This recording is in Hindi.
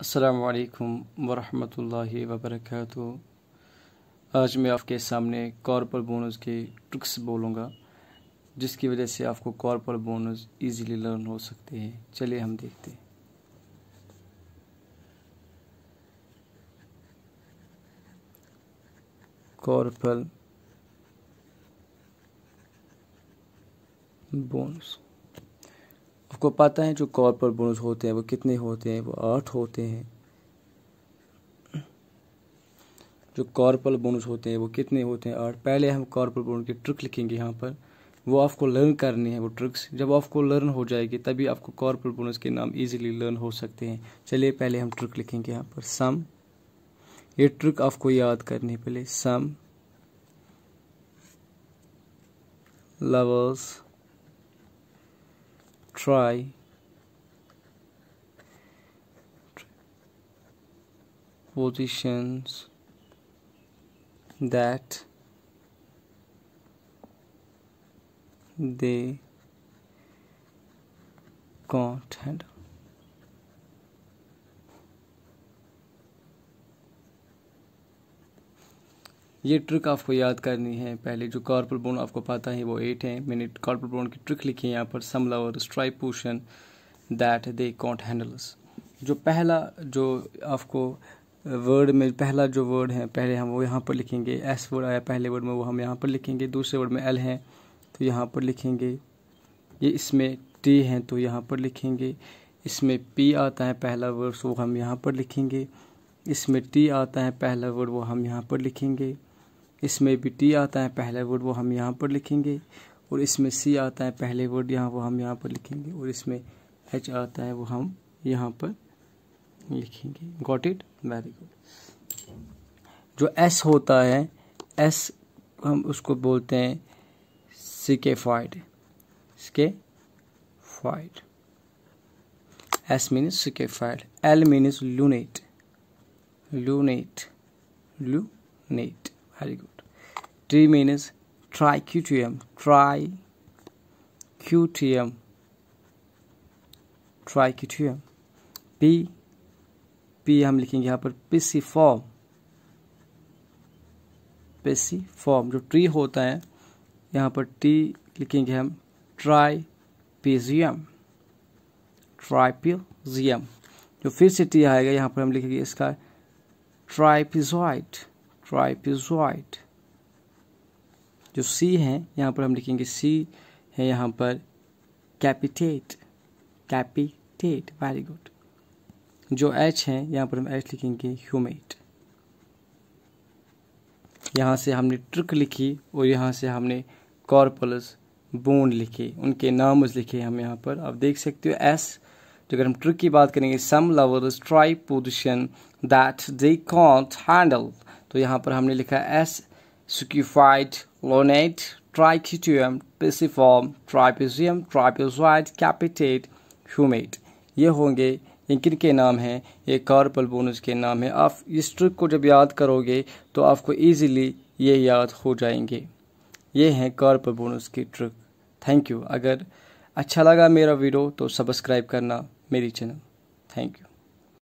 अस्सलाम वालेकुम वरहमतुल्लाहि आज मैं आपके सामने कॉर्पल बोनस के ट्रिक्स बोलूँगा जिसकी वजह से आपको कॉर्पल बोनस इजीली लर्न हो सकते हैं चलिए हम देखते हैं कॉर्पल बोनस आपको पता है जो कॉर्पोर बोनस होते हैं वो कितने होते हैं वो आठ होते हैं जो कॉर्पल बोनस होते हैं वो कितने होते हैं आठ पहले हम कॉर्पल बोनस की ट्रिक लिखेंगे यहाँ पर वो आपको लर्न करनी है वो ट्रिक्स जब आपको लर्न हो जाएगी तभी आपको कॉर्पल बोनस के नाम इजीली लर्न हो सकते हैं चलिए पहले हम ट्रिक लिखेंगे यहाँ पर सम ये ट्रिक आपको याद करनी है पहले some lovers try positions that they can't handle ये ट्रिक आपको याद करनी है पहले जो कॉर्पल बोन आपको पता है वो एट है मैंने कॉर्पल बोन की ट्रिक लिखी है यहाँ पर समला और stripe potion that they can't handles जो पहला जो आपको वर्ड में पहला जो वर्ड है पहले हम वो यहाँ पर लिखेंगे एस वर्ड आया पहले वर्ड में वो हम यहाँ पर लिखेंगे दूसरे वर्ड में एल है तो यहाँ पर लिखेंगे ये इसमें टी हैं तो यहाँ पर लिखेंगे इसमें पी आता है पहला वर्ड तो वो हम यहाँ पर लिखेंगे इसमें टी आता है पहला वर्ड वो हम यहाँ पर लिखेंगे इसमें भी टी आता है पहले वर्ड वो हम यहाँ पर लिखेंगे और इसमें सी आता है पहले वर्ड यहाँ वो हम यहाँ पर लिखेंगे और इसमें एच आता है वो हम यहाँ पर लिखेंगे गॉट इट वेरी गुड जो एस होता है एस हम उसको बोलते हैं सिकेफाइड फाइड S means scaphoid L means lunate lunate lunate very good tree means trichutium trichutium trichutium p p हम लिखेंगे यहाँ पर पिसिफॉर्म पेसीफॉर्म जो ट्री होता है यहाँ पर टी लिखेंगे हम ट्राइपेजियम ट्राइपिजियम जो फिर से टी आएगा यहाँ पर हम लिखेंगे इसका ट्राइपिजॉइड वाइट जो सी है यहाँ पर हम लिखेंगे सी है यहाँ पर कैपिटेट कैपिटेट वेरी गुड जो एच है यहाँ पर हम एच लिखेंगे ह्यूमेट यहाँ से हमने ट्रिक लिखी और यहाँ से हमने कॉर्पलस बोन लिखे उनके नाम लिखे हम यहाँ पर अब देख सकते हो एस जो तो अगर हम ट्रिक की बात करेंगे some lovers try position that they can't handle तो यहाँ पर हमने लिखा S scaphoid lunate triquetrum pisiform trapezium trapezoid capitate hamate ये होंगे किन के नाम हैं ये कार्पल बोनस के नाम है आप इस ट्रिक को जब याद करोगे तो आपको ईजिली ये याद हो जाएंगे ये हैं कार्पल बोनस की ट्रिक थैंक यू अगर अच्छा लगा मेरा वीडियो तो सब्सक्राइब करना मेरी चैनल थैंक यू